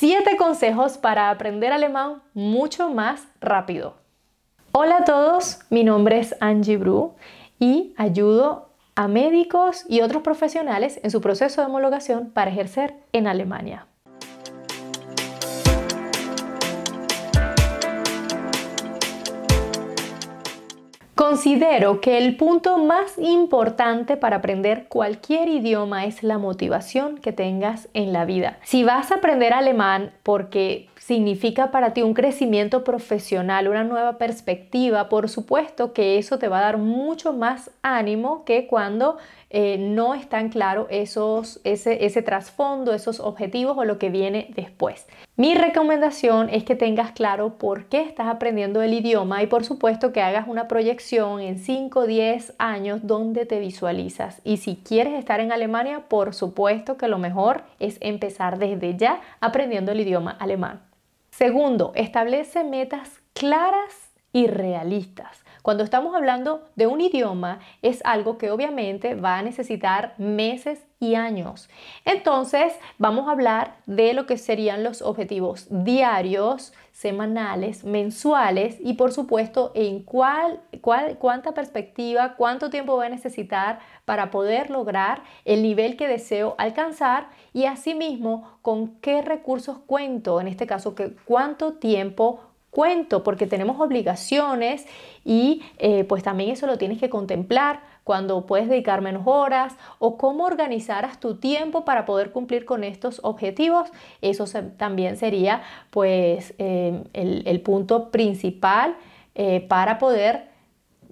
7 consejos para aprender alemán mucho más rápido. Hola a todos, mi nombre es Angie Bru y ayudo a médicos y otros profesionales en su proceso de homologación para ejercer en Alemania. Considero que el punto más importante para aprender cualquier idioma es la motivación que tengas en la vida. Si vas a aprender alemán porque significa para ti un crecimiento profesional, una nueva perspectiva, por supuesto que eso te va a dar mucho más ánimo que cuando eh, no está claro esos, ese trasfondo, esos objetivos o lo que viene después. Mi recomendación es que tengas claro por qué estás aprendiendo el idioma y por supuesto que hagas una proyección en 5, o 10 años donde te visualizas. Y si quieres estar en Alemania, por supuesto que lo mejor es empezar desde ya aprendiendo el idioma alemán. Segundo, establece metas claras y realistas. Cuando estamos hablando de un idioma, es algo que obviamente va a necesitar meses y años. Entonces, vamos a hablar de lo que serían los objetivos diarios, semanales, mensuales y por supuesto en cuál, cuánta perspectiva, cuánto tiempo va a necesitar para poder lograr el nivel que deseo alcanzar y asimismo con qué recursos cuento, en este caso que cuánto tiempo cuento porque tenemos obligaciones y eh, pues también eso lo tienes que contemplar cuando puedes dedicar menos horas o cómo organizarás tu tiempo para poder cumplir con estos objetivos. Eso también sería pues em, el, punto principal eh, para poder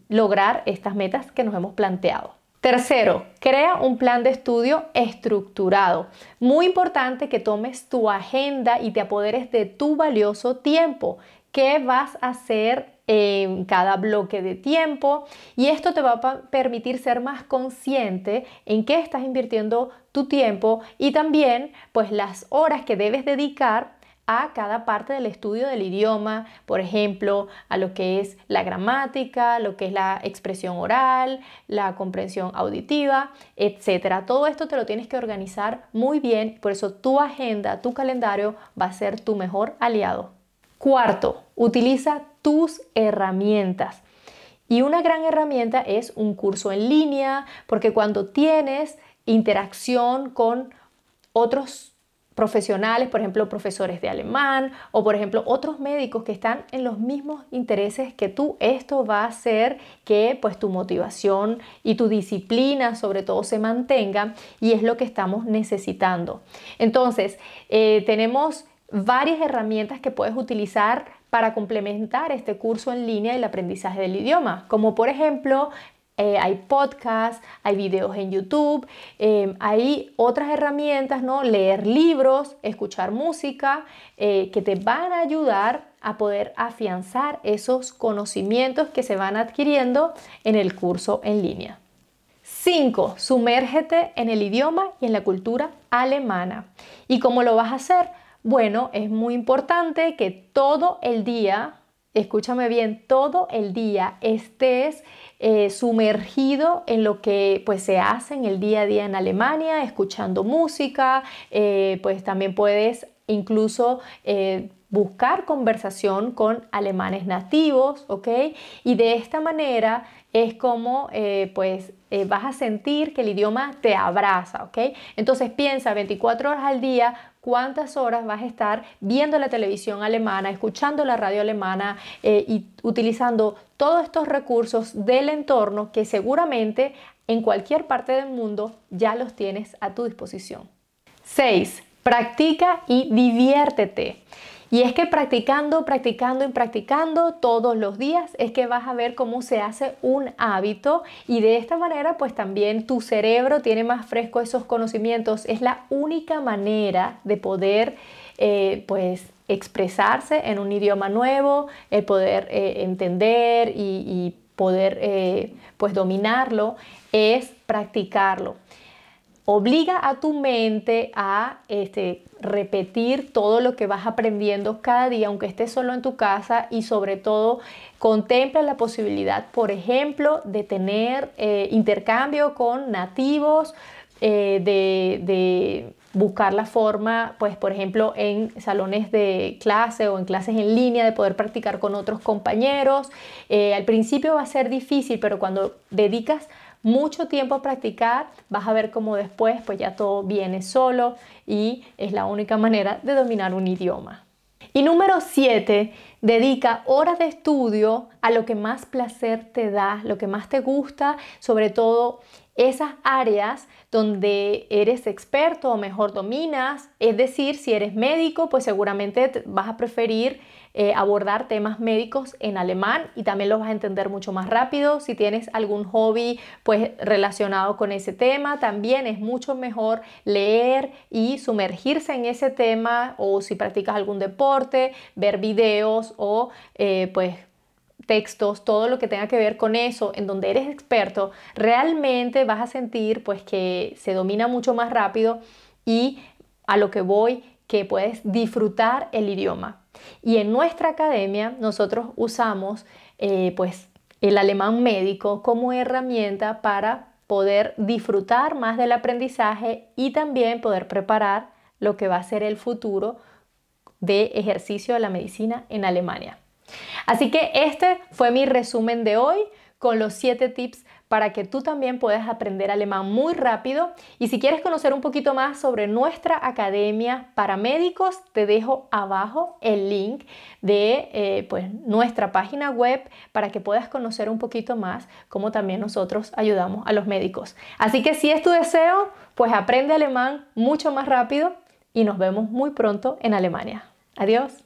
lograr estas metas que nos hemos planteado. Tercero, crea un plan de estudio estructurado. Muy importante que tomes tu agenda y te apoderes de tu valioso tiempo qué vas a hacer en cada bloque de tiempo y esto te va a permitir ser más consciente en qué estás invirtiendo tu tiempo y también pues las horas que debes dedicar a cada parte del estudio del idioma, por ejemplo, a lo que es la gramática, lo que es la expresión oral, la comprensión auditiva, etcétera. Todo esto te lo tienes que organizar muy bien, por eso tu agenda, tu calendario va a ser tu mejor aliado. Cuarto, utiliza tus herramientas. Y una gran herramienta es un curso en línea, porque cuando tienes interacción con otros profesionales, por ejemplo, profesores de alemán o, por ejemplo, otros médicos que están en los mismos intereses que tú, esto va a hacer que pues tu motivación y tu disciplina sobre todo se mantenga y es lo que estamos necesitando. Entonces, eh, tenemos varias herramientas que puedes utilizar para complementar este curso en línea del aprendizaje del idioma, como por ejemplo eh, hay podcasts, hay videos en YouTube, em, hay otras herramientas, ¿no? Leer libros, escuchar música, eh, que te van a ayudar a poder afianzar esos conocimientos que se van adquiriendo en el curso en línea. 5. Sumérgete en el idioma y en la cultura alemana. ¿Y cómo lo vas a hacer? Bueno, es muy importante que todo el día, escúchame bien, todo el día estés eh, sumergido en lo que pues se hace en el día a día en Alemania, escuchando música, eh, pues también puedes incluso eh, buscar conversación con alemanes nativos, ¿ok? Y de esta manera es como pues vas a sentir que el idioma te abraza, ¿ok? Entonces piensa 24 horas al día cuántas horas vas a estar viendo la televisión alemana, escuchando la radio alemana eh, y utilizando todos estos recursos del entorno que seguramente en cualquier parte del mundo ya los tienes a tu disposición. 6. Practica y diviértete. Y es que practicando, practicando y practicando todos los días es que vas a ver cómo se hace un hábito y de esta manera pues también tu cerebro tiene más fresco esos conocimientos. Es la única manera de poder eh, pues expresarse en un idioma nuevo, el eh, poder eh, entender y, poder pues dominarlo es practicarlo. Obliga a tu mente a este, repetir todo lo que vas aprendiendo cada día, aunque estés solo en tu casa y sobre todo contempla la posibilidad, por ejemplo, de tener eh, intercambio con nativos, eh, de, buscar la forma, pues por ejemplo, en salones de clase o en clases en línea, de poder practicar con otros compañeros. Eh, al principio va a ser difícil, pero cuando dedicas mucho tiempo a practicar, vas a ver cómo después pues ya todo viene solo y es la única manera de dominar un idioma. Y número 7, dedica horas de estudio a lo que más placer te da, lo que más te gusta, sobre todo esas áreas donde eres experto o mejor dominas, es decir, si eres médico, pues seguramente vas a preferir eh, abordar temas médicos en alemán y también los vas a entender mucho más rápido. Si tienes algún hobby pues relacionado con ese tema, también es mucho mejor leer y sumergirse en ese tema o si practicas algún deporte, ver videos o eh, pues textos, todo lo que tenga que ver con eso, en donde eres experto, realmente vas a sentir pues que se domina mucho más rápido y a lo que voy que puedes disfrutar el idioma. Y en nuestra academia nosotros usamos eh, pues, el alemán médico como herramienta para poder disfrutar más del aprendizaje y también poder preparar lo que va a ser el futuro de ejercicio de la medicina en Alemania. Así que este fue mi resumen de hoy con los 7 tips para que tú también puedas aprender alemán muy rápido. Y si quieres conocer un poquito más sobre nuestra academia para médicos, te dejo abajo el link de eh, pues, nuestra página web para que puedas conocer un poquito más cómo también nosotros ayudamos a los médicos. Así que si es tu deseo, pues aprende alemán mucho más rápido y nos vemos muy pronto en Alemania. Adiós.